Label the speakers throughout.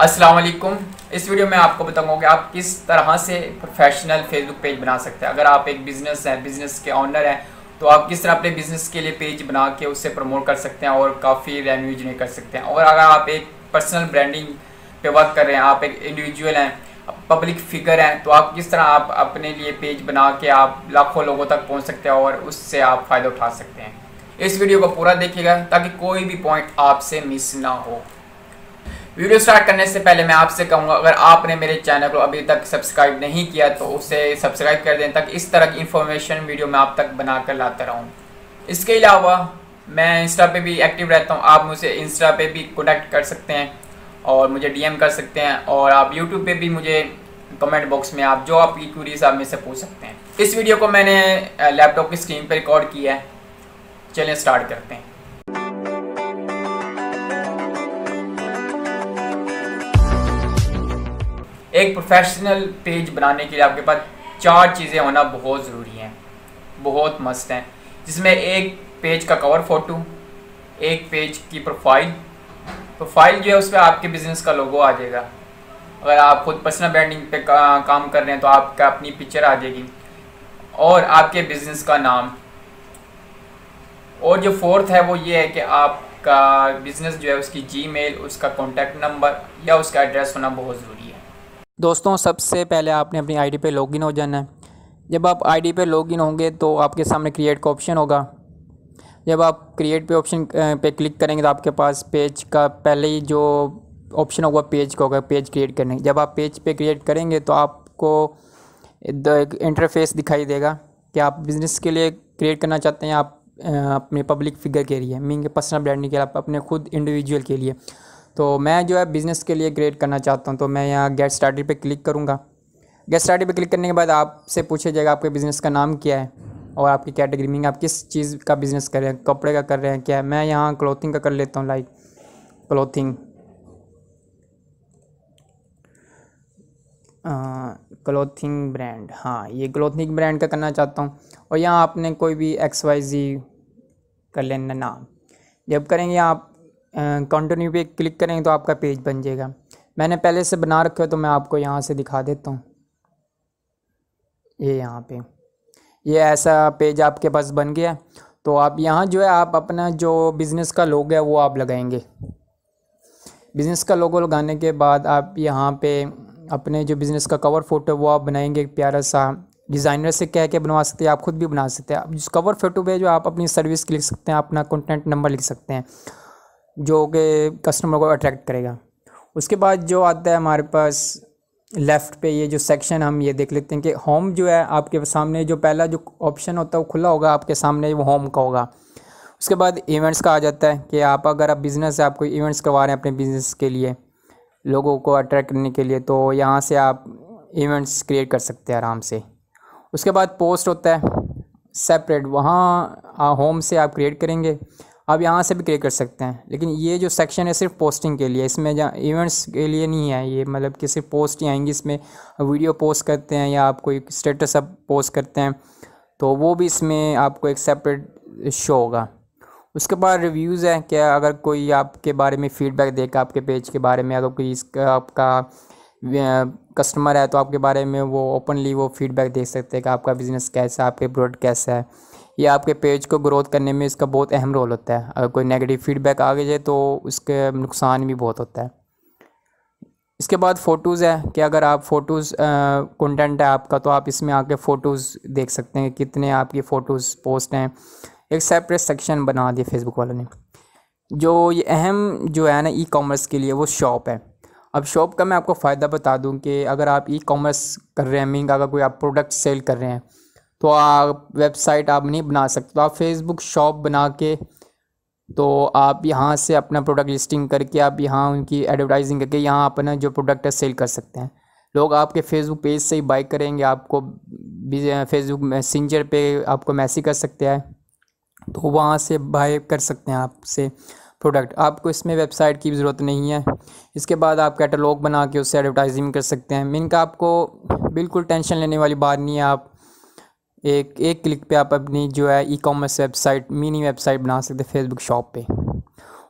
Speaker 1: अस्सलाम वालेकुम इस वीडियो में आपको बताऊंगा कि आप किस तरह से प्रोफेशनल फेसबुक पेज बना सकते हैं अगर आप एक बिज़नेस हैं बिज़नेस के ऑनर हैं तो आप किस तरह अपने बिज़नेस के लिए पेज बना के उससे प्रमोट कर सकते हैं और काफ़ी रेवेन्यू जनरेट कर सकते हैं और अगर आप एक पर्सनल ब्रांडिंग पे वर्क कर रहे हैं आप एक इंडिविजुअल हैं पब्लिक फिगर हैं तो आप किस तरह आप अपने लिए पेज बना के आप लाखों लोगों तक पहुँच सकते हैं और उससे आप फ़ायदा उठा सकते हैं इस वीडियो को पूरा देखिएगा ताकि कोई भी पॉइंट आपसे मिस ना हो वीडियो स्टार्ट करने से पहले मैं आपसे कहूँगा अगर आपने मेरे चैनल को अभी तक सब्सक्राइब नहीं किया तो उसे सब्सक्राइब कर दें तक इस तरह की इन्फॉर्मेशन वीडियो मैं आप तक बना कर लाता रहूँ इसके अलावा मैं इंस्टा पे भी एक्टिव रहता हूँ आप मुझे इंस्टा पे भी कॉन्टैक्ट कर सकते हैं और मुझे डीएम कर सकते हैं और आप यूट्यूब पे भी मुझे कमेंट बॉक्स में आप जो आपकी क्यूरीज आप मुझसे पूछ सकते हैं इस वीडियो को मैंने लैपटॉप की स्क्रीन पर रिकॉर्ड किया है चलें स्टार्ट करते हैं एक प्रोफेशनल पेज बनाने के लिए आपके पास चार चीज़ें होना बहुत ज़रूरी हैं बहुत मस्त हैं जिसमें एक पेज का कवर फ़ोटो एक पेज की प्रोफाइल प्रोफाइल जो है उस पर आपके बिज़नेस का लोगो आ जाएगा अगर आप खुद पर्सनल ब्रांडिंग पे का, काम कर रहे हैं तो आपका अपनी पिक्चर आ जाएगी और आपके बिज़नेस का नाम और जो फोर्थ है वो ये है कि आपका बिज़नेस जो है उसकी जी उसका कॉन्टैक्ट नंबर या उसका एड्रेस होना बहुत ज़रूरी है दोस्तों सबसे पहले आपने अपनी आईडी पे लॉगिन हो जाना है जब आप आईडी पे लॉगिन होंगे तो आपके सामने क्रिएट का ऑप्शन होगा जब आप क्रिएट पे ऑप्शन पे क्लिक करेंगे तो आपके पास पेज का पहले ही जो ऑप्शन होगा पेज का होगा पेज क्रिएट करने जब आप पेज पे क्रिएट करेंगे तो आपको एक इंटरफेस दिखाई देगा कि आप बिज़नेस के लिए क्रिएट करना चाहते हैं आप अपने पब्लिक फिगर के लिए मीन के पर्सनल ब्रांडिंग के लिए आप अपने खुद इंडिविजुअल के लिए तो मैं जो है बिज़नेस के लिए क्रिएट करना चाहता हूँ तो मैं यहाँ गेट स्टार्टेड पे क्लिक करूँगा गेट स्टार्टेड पे क्लिक करने के बाद आपसे पूछा जाएगा आपके बिज़नेस का नाम क्या है और आपकी कैटेगरी में आप किस चीज़ का बिज़नेस कर रहे हैं कपड़े का कर रहे हैं क्या है मैं यहाँ क्लोथिंग का कर लेता हूँ लाइक क्लोथिंग क्लोथिंग ब्रांड हाँ ये क्लोथिंग ब्रांड का करना चाहता हूँ और यहाँ आपने कोई भी एक्स वाई जी कर लेना नाम जब करेंगे आप कंटिन्यू पे क्लिक करेंगे तो आपका पेज बन जाएगा मैंने पहले से बना रखा है तो मैं आपको यहाँ से दिखा देता हूँ ये यहाँ पे ये ऐसा पेज आपके पास बन गया तो आप यहाँ जो है आप अपना जो बिज़नेस का लोग है वो आप लगाएंगे बिज़नेस का लोगो लगाने के बाद आप यहाँ पे अपने जो बिज़नेस का कवर फ़ोटो वो आप बनाएंगे प्यारा सा डिज़ाइनर से कह के बनवा सकते हैं आप खुद भी बना सकते हैं आप जिस कवर फ़ोटो पे जो आप अपनी सर्विस लिख सकते हैं अपना कॉन्टैक्ट नंबर लिख सकते हैं जो कि कस्टमर को अट्रैक्ट करेगा उसके बाद जो आता है हमारे पास लेफ़्ट पे ये जो सेक्शन हम ये देख लेते हैं कि होम जो है आपके सामने जो पहला जो ऑप्शन होता है वो खुला होगा आपके सामने वो होम का होगा उसके बाद इवेंट्स का आ जाता है कि आप अगर आप बिज़नेस है आपको इवेंट्स करवा रहे हैं अपने बिज़नेस के लिए लोगों को अट्रैक्ट करने के लिए तो यहाँ से आप इवेंट्स क्रिएट कर सकते हैं आराम से उसके बाद पोस्ट होता है सेपरेट वहाँ होम से आप क्रिएट करेंगे आप यहाँ से भी क्रिएट कर सकते हैं लेकिन ये जो सेक्शन है सिर्फ पोस्टिंग के लिए इसमें जहाँ इवेंट्स के लिए नहीं है ये मतलब कि सिर्फ पोस्ट ही आएंगी इसमें वीडियो पोस्ट करते हैं या आप कोई स्टेटस अब पोस्ट करते हैं तो वो भी इसमें आपको एक सेपरेट शो होगा उसके बाद रिव्यूज़ है क्या अगर कोई आपके बारे में फ़ीडबैक देगा आपके पेज के बारे में अगर कोई इसका आपका कस्टमर है तो आपके बारे में वो ओपनली वो फीडबैक दे सकते हैं कि आपका बिज़नेस कैसा है आपके प्रोडक्ट कैसा है ये आपके पेज को ग्रोथ करने में इसका बहुत अहम रोल होता है अगर कोई नेगेटिव फीडबैक आ जाए तो उसके नुकसान भी बहुत होता है इसके बाद फ़ोटोज़ है कि अगर आप फ़ोटोज़ कंटेंट है आपका तो आप इसमें आके फ़ोटोज़ देख सकते हैं कितने आपकी फ़ोटोज़ पोस्ट हैं एक सेपरेट सेक्शन बना दिया फेसबुक वालों ने जो ये अहम जो है ना ई कॉमर्स के लिए वो शॉप है अब शॉप का मैं आपको फ़ायदा बता दूं कि अगर आप ई कॉमर्स कर रहे हैं मीन अगर कोई आप प्रोडक्ट सेल कर रहे हैं तो आप वेबसाइट आप नहीं बना सकते तो आप फेसबुक शॉप बना के तो आप यहाँ से अपना प्रोडक्ट लिस्टिंग करके आप यहाँ उनकी एडवर्टाइजिंग करके यहाँ अपना जो प्रोडक्ट है सेल कर सकते हैं लोग आपके फेसबुक पेज से ही बाई करेंगे आपको फेसबुक मैसेंजर पे आपको मैसेज कर सकते हैं तो वहाँ से बाई कर सकते हैं आपसे प्रोडक्ट आपको इसमें वेबसाइट की ज़रूरत नहीं है इसके बाद आप कैटलॉग बना के उससे एडवर्टाइजिंग कर सकते हैं का आपको बिल्कुल टेंशन लेने वाली बात नहीं है आप एक एक क्लिक पे आप अपनी जो है e commerce website mini website बना सकते हैं फेसबुक शॉप पे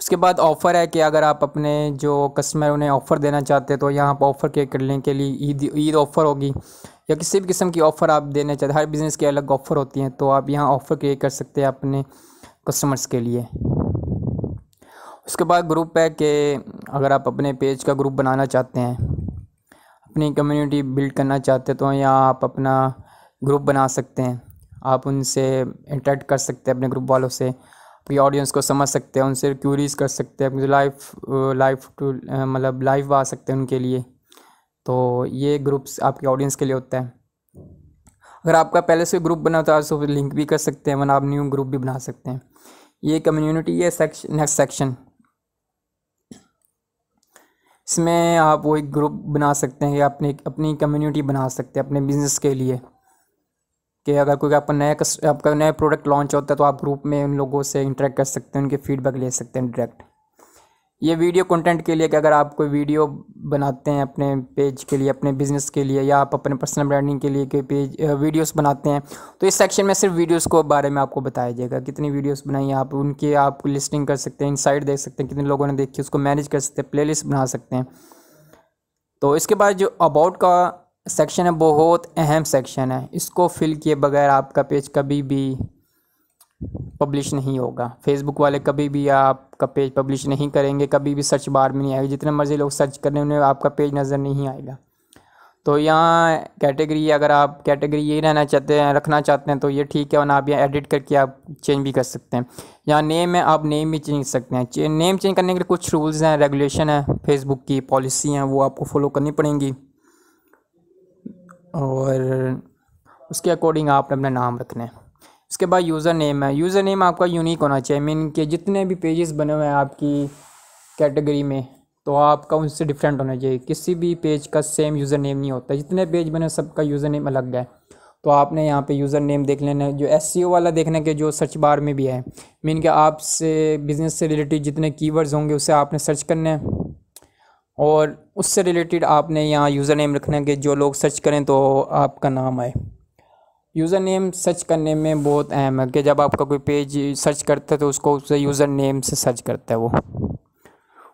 Speaker 1: उसके बाद ऑफ़र है कि अगर आप अपने जो कस्टमर उन्हें ऑफ़र देना चाहते हैं तो यहाँ पर ऑफ़र क्रिएट करने के लिए ईद ईद ऑफ़र होगी या किसी भी किस्म की ऑफ़र आप देना चाहते हैं हर बिज़नेस के अलग ऑफ़र होती हैं तो आप यहाँ ऑफ़र क्रिएट कर सकते हैं अपने कस्टमर्स के लिए उसके बाद ग्रुप है कि अगर आप अपने पेज का ग्रुप बनाना चाहते हैं अपनी कम्युनिटी बिल्ड करना चाहते हैं तो यहाँ आप अपना ग्रुप बना सकते हैं आप उनसे इंटरेक्ट कर सकते हैं अपने ग्रुप वालों से अपनी ऑडियंस को समझ सकते हैं उनसे क्यूरीज कर सकते हैं अपनी लाइफ लाइफ टू मतलब लाइव आ सकते हैं उनके लिए तो ये ग्रुप्स आपके ऑडियंस के लिए होता है अगर आपका पहले से ग्रुप बना होता है तो लिंक भी कर सकते हैं वन आप न्यू ग्रुप भी बना सकते हैं ये कम्युनिटी है सेक्शन नेक्स्ट सेक्शन इसमें आप वो एक ग्रुप बना सकते हैं या अपने अपनी कम्युनिटी बना सकते हैं अपने बिजनेस के लिए कि अगर कोई आपका नया आपका नया प्रोडक्ट लॉन्च होता है तो आप ग्रुप में उन लोगों से इंटरेक्ट कर सकते हैं उनके फीडबैक ले सकते हैं डायरेक्ट ये वीडियो कंटेंट के लिए कि अगर आप कोई वीडियो बनाते हैं अपने पेज के लिए अपने बिजनेस के लिए या आप अपने पर्सनल ब्रांडिंग के लिए कोई पेज वीडियोस बनाते हैं तो इस सेक्शन में सिर्फ वीडियोस को बारे में आपको बताया जाएगा कितनी वीडियोस बनाई आप उनकी आप लिस्टिंग कर सकते हैं इनसाइट देख सकते हैं कितने लोगों ने देखी उसको मैनेज कर सकते हैं प्ले बना सकते हैं तो इसके बाद जो अबाउट का सेक्शन है बहुत अहम सेक्शन है इसको फिल किए बगैर आपका पेज कभी भी पब्लिश नहीं होगा फेसबुक वाले कभी भी आपका पेज पब्लिश नहीं करेंगे कभी भी सर्च बार में नहीं आएगा जितने मर्ज़ी लोग सर्च करने उन्हें आपका पेज नज़र नहीं आएगा तो यहाँ कैटेगरी अगर आप कैटेगरी ये रहना चाहते हैं रखना चाहते हैं तो ये ठीक है वरना आप यहाँ एडिट करके आप चेंज भी कर सकते हैं यहाँ नेम है आप नेम भी चेंज सकते हैं नेम चेंज करने के लिए कुछ रूल्स हैं रेगुलेशन है फेसबुक की पॉलिसी हैं वो आपको फॉलो करनी पड़ेंगी और उसके अकॉर्डिंग आपने अपना नाम रखना है उसके बाद यूज़र नेम है यूज़र नेम आपका यूनिक होना चाहिए मीन के जितने भी पेजेस बने हुए हैं आपकी कैटेगरी में तो आपका उनसे डिफरेंट होना चाहिए किसी भी पेज का सेम यूज़र नेम नहीं होता जितने पेज बने सबका यूज़र नेम अलग है तो आपने यहाँ पे यूज़र नेम देख लेना है जो एस e वाला देखने के जो सर्च बार में भी है मीन के आपसे बिज़नेस से रिलेटेड जितने कीवर्ड्स होंगे उसे आपने सर्च करने हैं और उससे रिलेटेड आपने यहाँ यूज़र नेम रखना है कि जो लोग सर्च करें तो आपका नाम आए यूज़र नेम सर्च करने में बहुत अहम है कि जब आपका कोई पेज सर्च करता है तो उसको उससे यूज़र नेम से सर्च करता है वो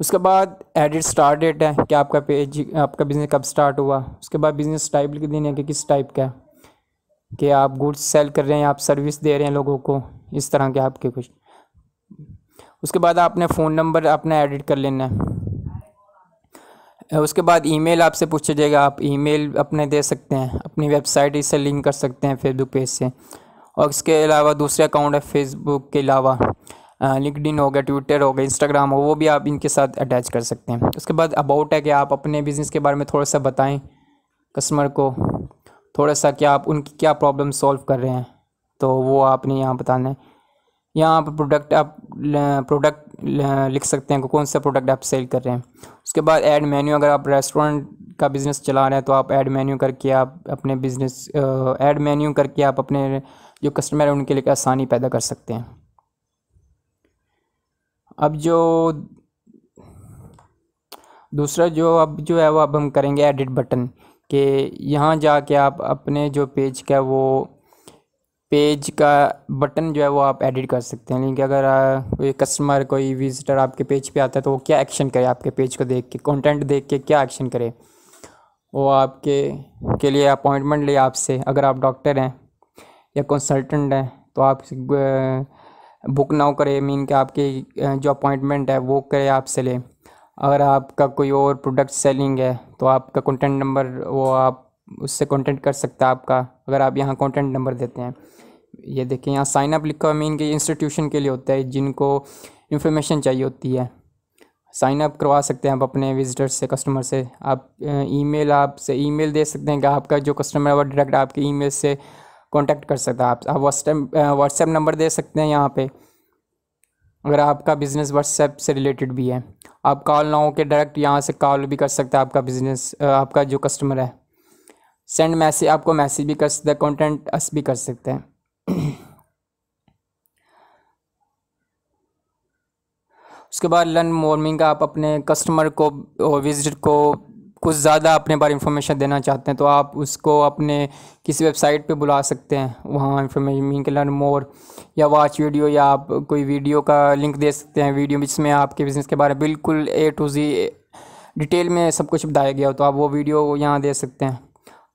Speaker 1: उसके बाद एडिट स्टार्ट डेट है कि आपका पेज आपका बिज़नेस कब स्टार्ट हुआ उसके बाद बिज़नेस टाइप लिख देने के किस टाइप का है कि आप गुड्स सेल कर रहे हैं आप सर्विस दे रहे हैं लोगों को इस तरह के आपके कुछ उसके बाद आपने फ़ोन नंबर अपना एडिट कर लेना है उसके बाद ईमेल आपसे पूछा जाएगा आप ईमेल अपने दे सकते हैं अपनी वेबसाइट इससे लिंक कर सकते हैं फेसबुक पेज से और इसके अलावा दूसरे अकाउंट है फेसबुक के अलावा लिंकडिन हो गया ट्विटर हो गया इंस्टाग्राम हो वो भी आप इनके साथ अटैच कर सकते हैं उसके बाद अबाउट है कि आप अपने बिज़नेस के बारे में थोड़ा सा बताएं कस्टमर को थोड़ा सा कि आप उनकी क्या प्रॉब्लम सॉल्व कर रहे हैं तो वो आपने यहाँ बताना है यहाँ पर प्रोडक्ट आप प्रोडक्ट लिख सकते हैं कि कौन सा प्रोडक्ट आप सेल कर रहे हैं उसके बाद ऐड मेन्यू अगर आप रेस्टोरेंट का बिज़नेस चला रहे हैं तो आप ऐड मेन्यू करके आप अपने बिज़नेस ऐड मेन्यू करके आप अपने जो कस्टमर हैं उनके लिए आसानी पैदा कर सकते हैं अब जो दूसरा जो अब जो है वो अब हम करेंगे एडिट बटन के यहाँ जाके आप अपने जो पेज का वो पेज का बटन जो है वो आप एडिट कर सकते हैं लेकिन कि अगर कोई कस्टमर कोई विज़िटर आपके पेज पे आता है तो वो क्या एक्शन करे आपके पेज को देख के कंटेंट देख के क्या एक्शन करे वो आपके के लिए अपॉइंटमेंट ले आपसे अगर आप डॉक्टर हैं या कंसल्टेंट हैं तो आप बुक ना करें मीन कि आपकी जो अपॉइंटमेंट है वो करे आपसे ले अगर आपका कोई और प्रोडक्ट सेलिंग है तो आपका कंटेंट नंबर वो आप उससे कॉन्टेंट कर सकता है आपका अगर आप यहाँ कॉन्टेंट नंबर देते हैं ये देखिए यहाँ साइन अप लिखा हुआ मीन कि इंस्टीट्यूशन के लिए होता है जिनको इन्फॉर्मेशन चाहिए होती है साइन अप करवा सकते हैं आप अपने विजिटर्स से कस्टमर से आप ईमेल आपसे ईमेल दे सकते हैं कि आपका जो कस्टमर है वो डायरेक्ट आपके ईमेल से कांटेक्ट कर सकता है आप आप व्हाट्सएप व्हाट्सएप नंबर दे सकते हैं यहाँ पे अगर आपका बिज़नेस व्हाट्सएप से रिलेटेड भी है आप कॉल ना हो के डायरेक्ट यहाँ से कॉल भी कर सकते हैं आपका बिज़नेस आपका जो कस्टमर है सेंड मैसेज आपको मैसेज भी कर सकते हैं कॉन्टेंट अस भी कर सकते हैं उसके बाद लर्न मॉर्निंग का आप अपने कस्टमर को और विजिट को कुछ ज़्यादा अपने बारे इंफॉर्मेशन देना चाहते हैं तो आप उसको अपने किसी वेबसाइट पे बुला सकते हैं वहाँ इंफॉर्मेशन के लर्न मोर या वॉच वीडियो या आप कोई वीडियो का लिंक दे सकते हैं वीडियो जिसमें आपके बिज़नेस के बारे में बिल्कुल ए टू जी डिटेल में सब कुछ बताया गया हो तो आप वो वीडियो यहाँ दे सकते हैं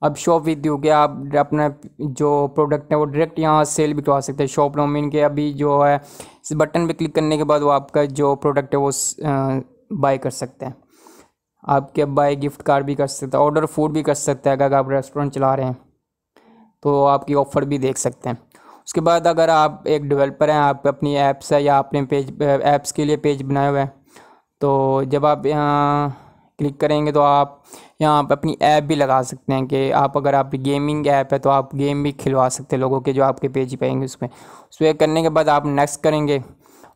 Speaker 1: अब शॉप विद यू के आप अपना जो प्रोडक्ट है वो डायरेक्ट यहाँ सेल भी करवा सकते हैं शॉप नोमिन के अभी जो है इस बटन पे क्लिक करने के बाद वो आपका जो प्रोडक्ट है वो बाय कर सकते हैं आपके बाय गिफ्ट कार्ड भी कर सकते हैं ऑर्डर फूड भी कर सकते हैं अगर आप रेस्टोरेंट चला रहे हैं तो आपकी ऑफ़र भी देख सकते हैं उसके बाद अगर आप एक डेवलपर हैं आप अपनी ऐप्स है या आपने पेज ऐप्स के लिए पेज बनाए हुए हैं तो जब आप यहाँ क्लिक करेंगे तो आप यहाँ आप अपनी ऐप भी लगा सकते हैं कि आप अगर आप गेमिंग ऐप है तो आप गेम भी खिलवा सकते हैं लोगों के जो आपके पेज पाएंगे उसमें उसमें करने के बाद आप नेक्स्ट करेंगे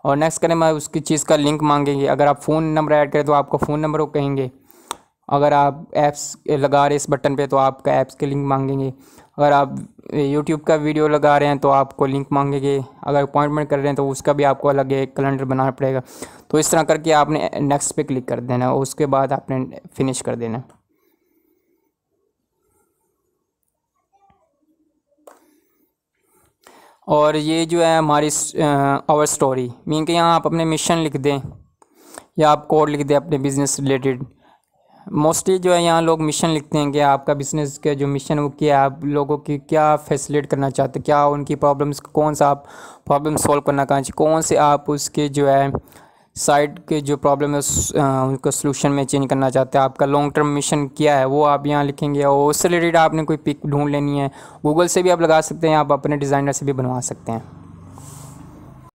Speaker 1: और नेक्स्ट करने में उसकी चीज़ का लिंक मांगेंगे अगर आप फ़ोन नंबर ऐड करें तो आपको फ़ोन नंबर वो कहेंगे अगर आप ऐप्स लगा रहे इस बटन पे तो आपका ऐप्स के लिंक मांगेंगे अगर आप यूट्यूब का वीडियो लगा रहे हैं तो आपको लिंक मांगेंगे अगर अपॉइंटमेंट कर रहे हैं तो उसका भी आपको अलग एक कैलेंडर बनाना पड़ेगा तो इस तरह करके आपने नेक्स्ट पे क्लिक कर देना और उसके बाद आपने फिनिश कर देना और ये जो है हमारी आवर स्टोरी मीन के यहाँ आप अपने मिशन लिख दें या आप कोड लिख दें अपने बिज़नेस रिलेटेड मोस्टली जो है यहाँ लोग मिशन लिखते हैं कि आपका बिज़नेस का जो मिशन वो क्या है आप लोगों की क्या फैसिलेट करना चाहते हैं क्या उनकी प्रॉब्लम्स कौन सा आप प्रॉब्लम सॉल्व करना चाहते कौन से आप उसके जो है साइड के जो प्रॉब्लम है उनको सोल्यूशन में चेंज करना चाहते हैं आपका लॉन्ग टर्म मिशन क्या है वो आप यहाँ लिखेंगे और उससे रिलेटेड आपने कोई पिक ढूंढ लेनी है गूगल से भी आप लगा सकते हैं आप अपने डिज़ाइनर से भी बनवा सकते हैं